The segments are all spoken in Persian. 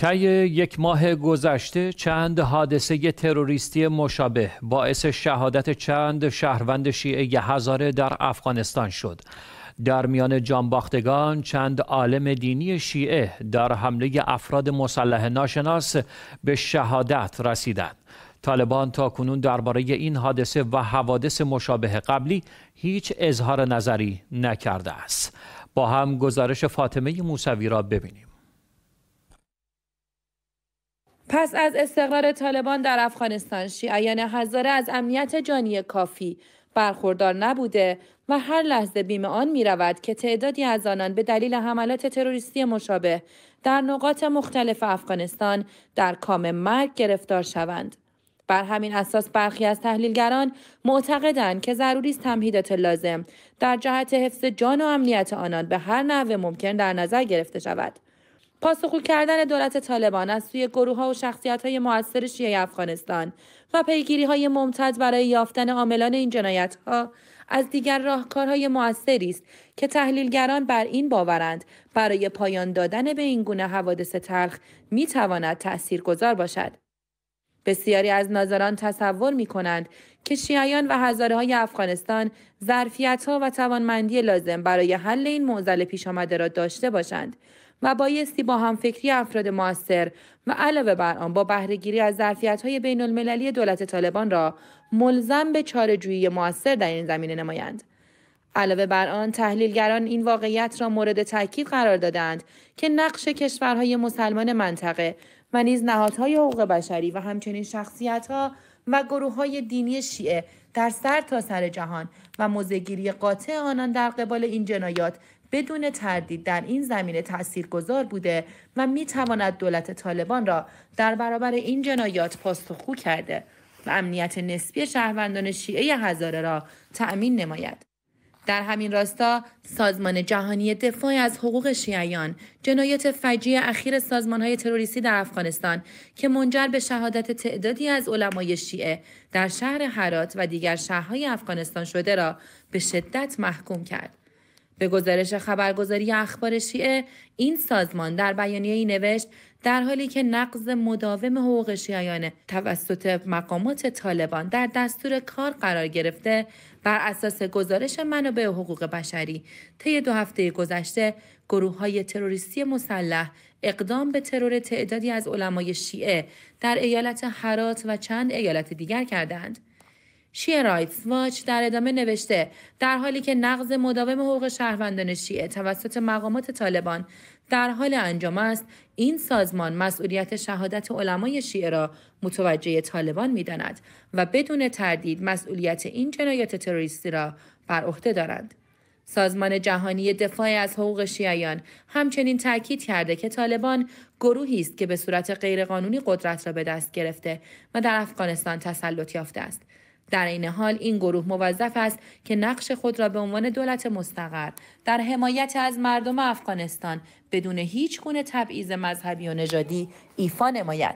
طی یک ماه گذشته چند حادثه تروریستی مشابه باعث شهادت چند شهروند شیعه هزاره در افغانستان شد. در میان جانباختگان چند عالم دینی شیعه در حمله افراد مسلح ناشناس به شهادت رسیدند. طالبان تا کنون درباره این حادثه و حوادث مشابه قبلی هیچ اظهار نظری نکرده است. با هم گزارش فاطمه موسوی را ببینیم. پس از استقرار طالبان در افغانستان شیعیان هزاره از امنیت جانی کافی برخوردار نبوده و هر لحظه بیم آن می رود که تعدادی از آنان به دلیل حملات تروریستی مشابه در نقاط مختلف افغانستان در کام مرگ گرفتار شوند. بر همین اساس برخی از تحلیلگران معتقدند که ضروری است تمهیدات لازم در جهت حفظ جان و امنیت آنان به هر نحو ممکن در نظر گرفته شود. پاسخگو کردن دولت طالبان از سوی گروه ها و شخصیت های موثر شیعه افغانستان و پیگیری های ممتد برای یافتن عاملان این جنایت ها از دیگر راهکارهای موثری است که تحلیلگران بر این باورند برای پایان دادن به این گونه حوادث تلخ می تواند گذار باشد بسیاری از ناظران تصور می که شیعیان و هزاره های افغانستان ظرفیت ها و توانمندی لازم برای حل این معضل پیش آمده را داشته باشند و بایستی با همفکری افراد موثر و علاوه بر آن با بهرهگیری از های بین المللی دولت طالبان را ملزم به چارهجویی موثر در این زمینه نمایند. علاوه بر آن تحلیلگران این واقعیت را مورد تاکید قرار دادند که نقش کشورهای مسلمان منطقه و نیز نهادهای حقوق بشری و همچنین شخصیتها و گروه های دینی شیعه در سر تا سر جهان و موزگیری قاطع آنان در قبال این جنایات بدون تردید در این زمینه گذار بوده و می تواند دولت طالبان را در برابر این جنایات پاسخگو کرده و امنیت نسبی شهروندان شیعه هزاره را تأمین نماید. در همین راستا سازمان جهانی دفاع از حقوق شیعیان جنایت فجیع اخیر سازمان های تروریستی در افغانستان که منجر به شهادت تعدادی از علمای شیعه در شهر حرات و دیگر شهرهای افغانستان شده را به شدت محکوم کرد به گزارش خبرگزاری اخبار شیعه این سازمان در بیانیه ای نوشت در حالی که نقض مداوم حقوق شیعیان توسط مقامات طالبان در دستور کار قرار گرفته بر اساس گزارش منابع حقوق بشری طی دو هفته گذشته گروه های تروریستی مسلح اقدام به ترور تعدادی از علمای شیعه در ایالت حرات و چند ایالت دیگر کردند شیه رایتس واچ در ادامه نوشته در حالی که نقض مداوم حقوق شهروندان شیعه توسط مقامات طالبان در حال انجام است این سازمان مسئولیت شهادت علمای شیعه را متوجه طالبان میداند و بدون تردید مسئولیت این جنایات تروریستی را بر عهده دارند سازمان جهانی دفاع از حقوق شیعیان همچنین تاکید کرده که طالبان گروهی است که به صورت غیرقانونی قدرت را به دست گرفته و در افغانستان تسلط یافته است در این حال این گروه موظف است که نقش خود را به عنوان دولت مستقر در حمایت از مردم افغانستان بدون هیچ گونه تبعیض مذهبی و نژادی ایفا نماید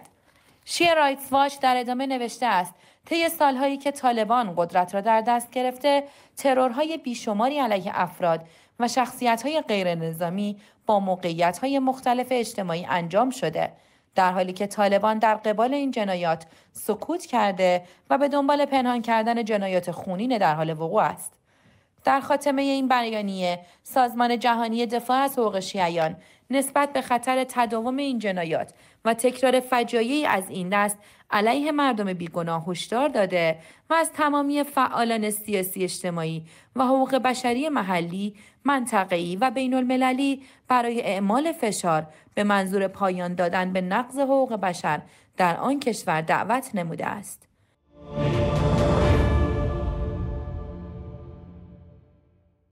شیه رایتس واچ در ادامه نوشته است طی سالهایی که طالبان قدرت را در دست گرفته ترورهای بیشماری علیه افراد و شخصیتهای غیرنظامی با موقعیتهای مختلف اجتماعی انجام شده در حالی که طالبان در قبال این جنایات سکوت کرده و به دنبال پنهان کردن جنایات خونین در حال وقوع است در خاتمه این بیانیه سازمان جهانی دفاع از حقوق شیعیان نسبت به خطر تداوم این جنایات و تکرار فجایعی از این دست علیه مردم بیگناه هشدار داده و از تمامی فعالان سیاسی اجتماعی و حقوق بشری محلی، منطقه‌ای و بین المللی برای اعمال فشار به منظور پایان دادن به نقض حقوق بشر در آن کشور دعوت نموده است.